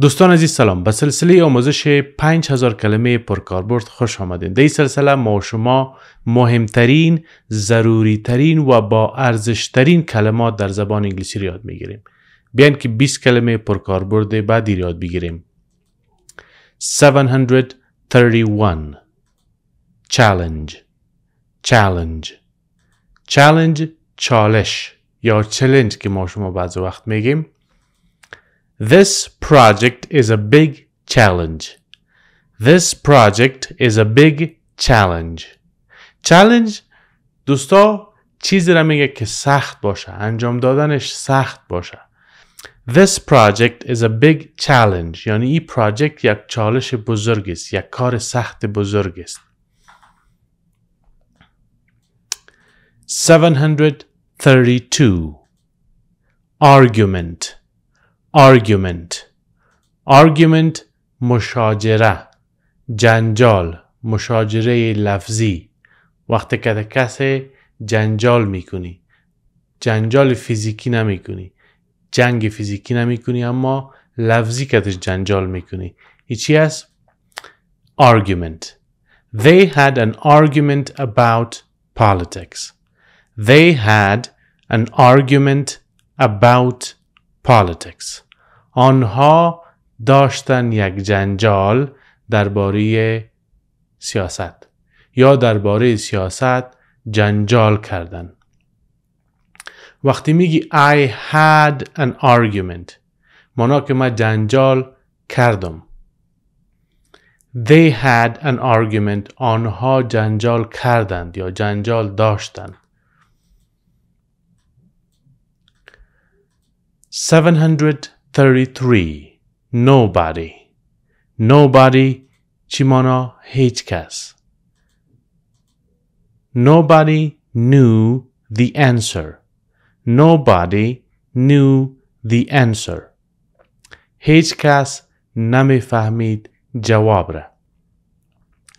دوستان عزیز سلام به سلسله آموزش 5000 کلمه پرکاربرد خوش آمدید. در این سلسله ما شما مهمترین ضروریترین و با ارزشترین کلمات در زبان انگلیسی را یاد میگیریم بیان که 20 کلمه پرکاربرد بعدی را یاد بگیریم 731 challenge challenge challenge چالش یا چلنج که ما شما بعض وقت میگیم This project is a big challenge. This project is a big challenge. Challenge دوستا چیزی را میگه که سخت باشه انجام دادنش سخت باشه This project is a big challenge یعنی این پراجکت یک چالش بزرگ است یک کار سخت بزرگ است 732 Argument argument argument مشاجره جنجال مشاجره لفظی وقتی که کسی جنجال میکنی جنجال فیزیکی نمیکنی جنگ فیزیکی نمیکنی اما لفظی کتش جنجال میکنی ایچی است argument they had an argument about politics they had an argument about politics آنها داشتن یک جنجال درباره سیاست یا درباره سیاست جنجال کردن وقتی میگی I had an argument مانا که من جنجال کردم They had an argument آنها جنجال کردند یا جنجال داشتند 700 33. Nobody. Nobody Chimono Hitchkas. Nobody knew the answer. Nobody knew the answer. Hitchkas name fahmid jawabra.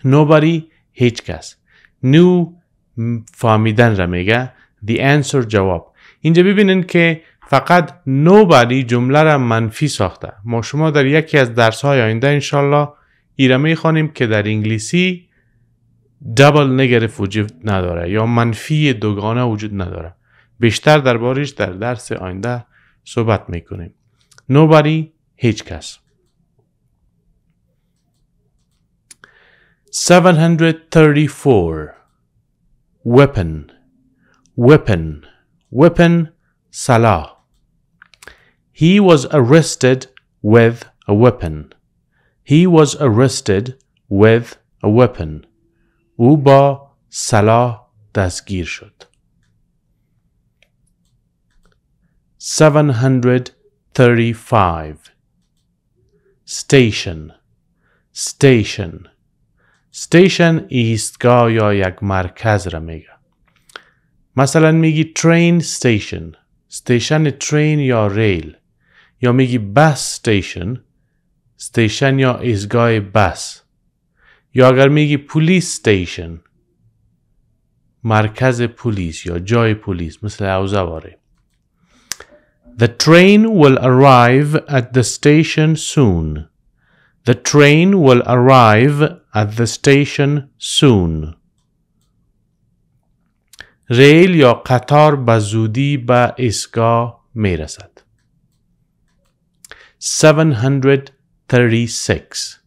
Nobody هیچکس knew فهمیدن را میگه the answer جواب اینجا ببینن که فقط nobody جمله را منفی ساخته ما شما در یکی از درس های آینده انشالله می خوانیم که در انگلیسی دابل نگرف وجود نداره یا منفی دوگانه وجود نداره بیشتر دربارش در درس آینده صحبت میکنیم nobody هیچ کس 734 weapon weapon weapon سلاح He was arrested with a weapon. He was arrested with a weapon. Uba salah سلاح 735 Station Station Station ایستگاه یا یک مرکز را میگه مثلا میگی train station station train یا ریل یا میگی بس ستیشن ستیشن یا ایزگاه بس یا اگر میگی پلیس ستیشن مرکز پلیس یا جای پلیس مثل اوزواره The train will arrive at the station soon. The train will arrive at the station soon. ریل یا قطار به زودی به ایستگاه میرسد. 736.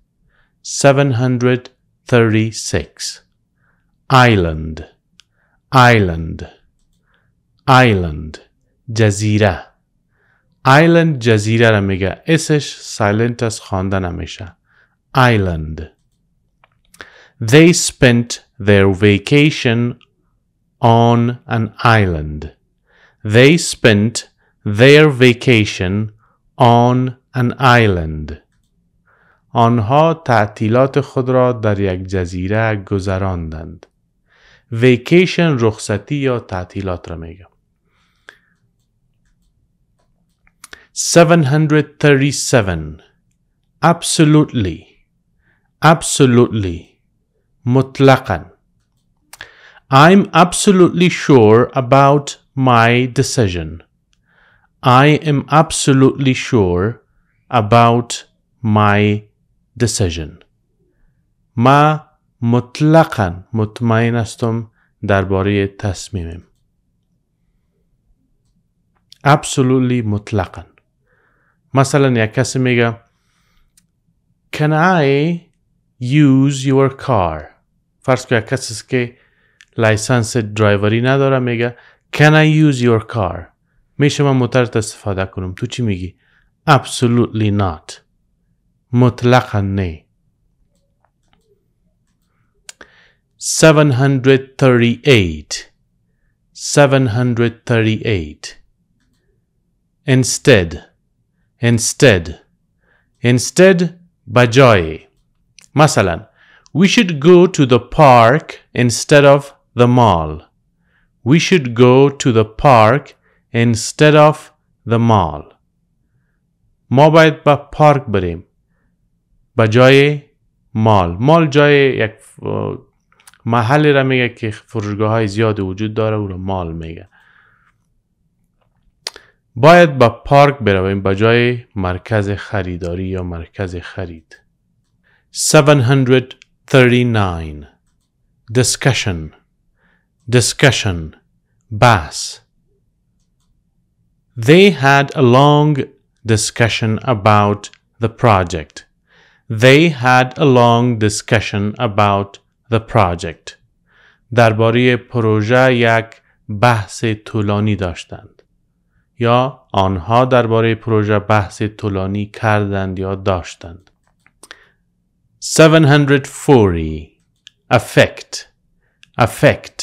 736. Island, island, island, jazira, Island jazira. را میگه. اسش سایلنت است خوانده نمیشه. Island. They spent their vacation on an island. They spent their vacation on an island آنها تعطیلات خود را در یک جزیره گذراندند ویکیشن رخصتی یا تعطیلات را میگم 737 absolutely absolutely مطلقا I'm absolutely sure about my decision I am absolutely sure about my decision ما مطلقا مطمئن هستم درباره تصمیمم absolutely مطلقا مثلا یک کسی میگه can I use your car فرض که یک کسی که لایسنس درایوری نداره میگه can I use your car میشه من موتورت استفاده کنم تو چی میگی Absolutely not. Mutlakan ne. 738 738 instead instead instead bajoy masalan we should go to the park instead of the mall we should go to the park instead of the mall ما باید به پارک بریم به جای مال مال جای یک محلی را میگه که فروشگاه های زیادی وجود داره او را مال میگه باید به با پارک برویم به جای مرکز خریداری یا مرکز خرید 739 discussion discussion بس. They had a long discussion about the project. They had a long discussion about the project. درباره پروژه یک بحث طولانی داشتند یا آنها درباره پروژه بحث طولانی کردند یا داشتند 740 affect affect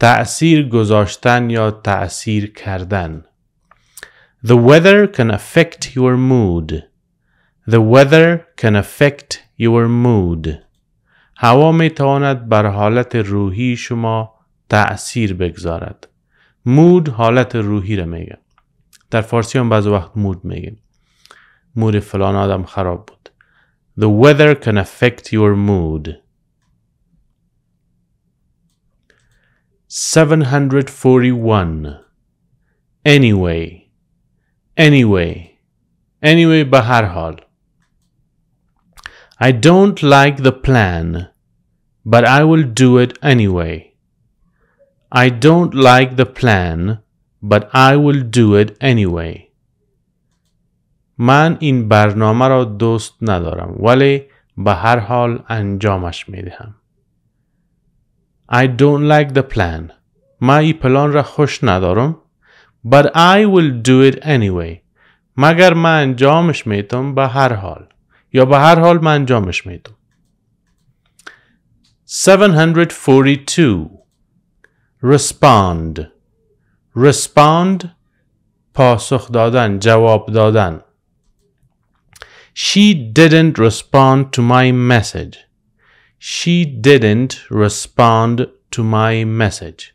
تأثیر گذاشتن یا تأثیر کردن The weather can affect your mood. The weather can affect your mood. هوا می تواند بر حالت روحی شما تأثیر بگذارد. مود حالت روحی رو میگه. در فارسی هم بعض وقت مود میگیم. مود فلان آدم خراب بود. The weather can affect your mood. 741 Anyway anyway. Anyway, Baharhal. I don't like the plan, but I will do it anyway. I don't like the plan, but I will do it anyway. من این برنامه را دوست ندارم ولی به هر حال انجامش می دهم. I don't like the plan. من این پلان را خوش ندارم but I will do it anyway. مگر من انجامش میتم به هر حال یا به هر حال من انجامش میتم 742 respond respond پاسخ دادن جواب دادن She didn't respond to my message. She didn't respond to my message.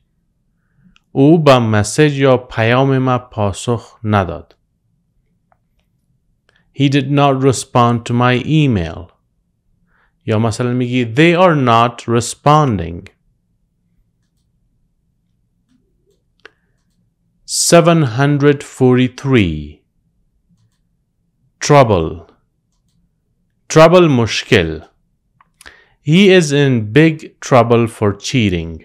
او به مسیج یا پیام ما پاسخ نداد. He did not respond to my email. یا مثلا میگی they are not responding. 743 Trouble Trouble مشکل He is in big trouble for cheating.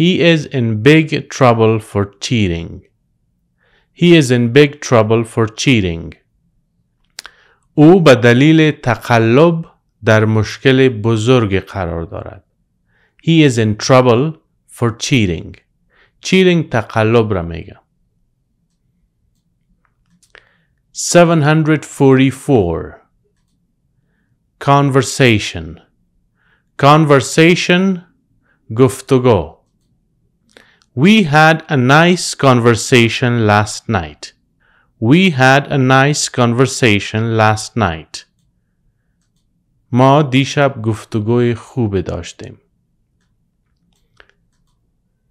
He is in big trouble for cheating. He is in big trouble for cheating. او به دلیل تقلب در مشکل بزرگ قرار دارد. He is in trouble for cheating. Cheating تقلب را میگم. 744 Conversation Conversation گفتگو we had a nice conversation last night. We had a nice conversation last night. ما دیشب گفتگوی خوبه داشتیم.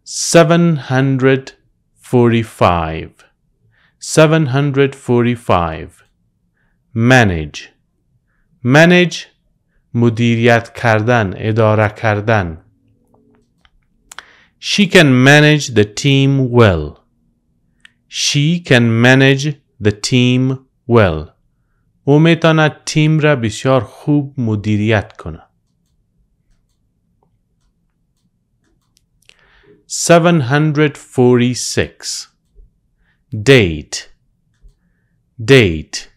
745 745 manage manage مدیریت کردن اداره کردن she can manage the team well. She can manage the team well. او میتاند تیم را بسیار خوب مدیریت کنه. 746 date date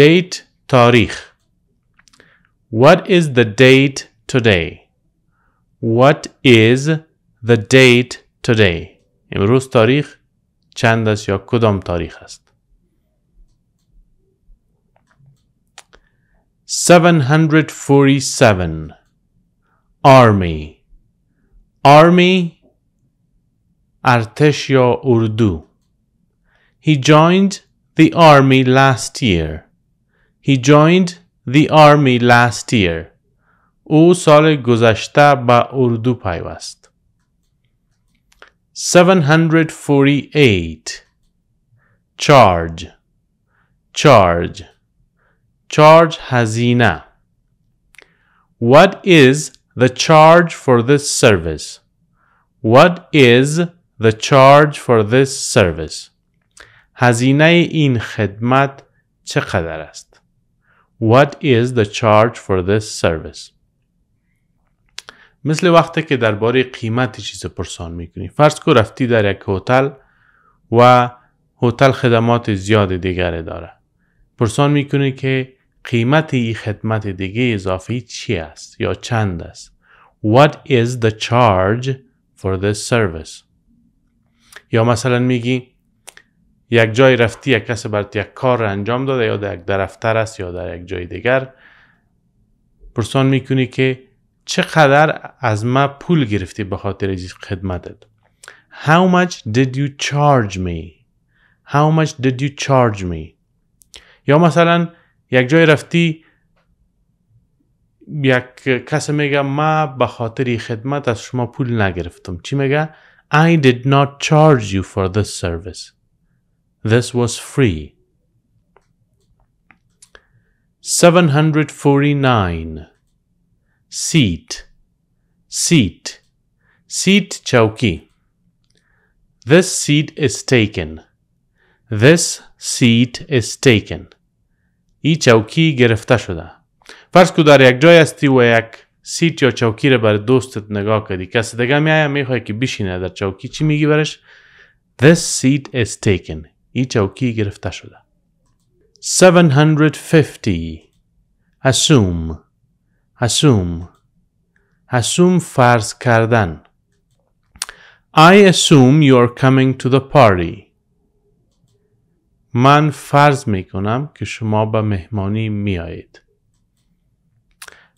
date تاریخ What is the date today? What is the date today امروز تاریخ چند است یا کدام تاریخ است 747 army army ارتش یا اردو He joined the army last year He joined the army last year او سال گذشته به اردو پیوست 748 charge charge charge hazina what is the charge for this service what is the charge for this service hazina in خدمت چقدر what is the charge for this service مثل وقتی که درباره قیمت چیز پرسان میکنی فرض کو رفتی در یک هتل و هتل خدمات زیاد دیگری داره پرسان میکنی که قیمت این خدمت دیگه اضافی چی است یا چند است What is the charge for this service یا مثلا میگی یک جای رفتی یک کس برات یک کار را انجام داده یا در یک درفتر است یا در یک جای دیگر پرسان میکنی که چقدر از ما پول گرفتی به خاطر خدمتت How much did you charge me How much did you charge me یا مثلا یک جای رفتی یک کس میگه ما به خاطر خدمت از شما پول نگرفتم چی میگه I did not charge you for this service This was free 749 seat, seat, seat chauki. This seat is taken. This seat is taken. I chauki گرفته شده. فرض کو در یک جای هستی و یک سیت یا چوکی رو بر دوستت نگاه کردی کسی دیگه میایه میخوای که بشینه در چوکی چی میگی برش This seat is taken این چوکی گرفته شده 750 assume assume فرض کردن I assume you are coming to the party من فرض می کنم که شما به مهمانی می آید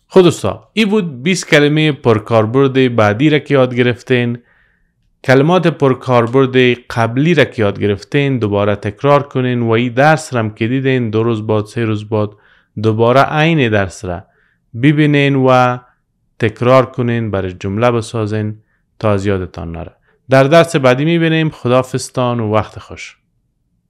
خود ای بود 20 کلمه پرکاربرد بعدی را که یاد گرفتین کلمات پرکاربرد قبلی را که یاد گرفتین دوباره تکرار کنین و ای درس را که دیدین دو روز بعد سه روز بعد دوباره عین درس را ببینین و تکرار کنین برای جمله بسازین تا از یادتان نره در درس بعدی میبینیم خدافستان و وقت خوش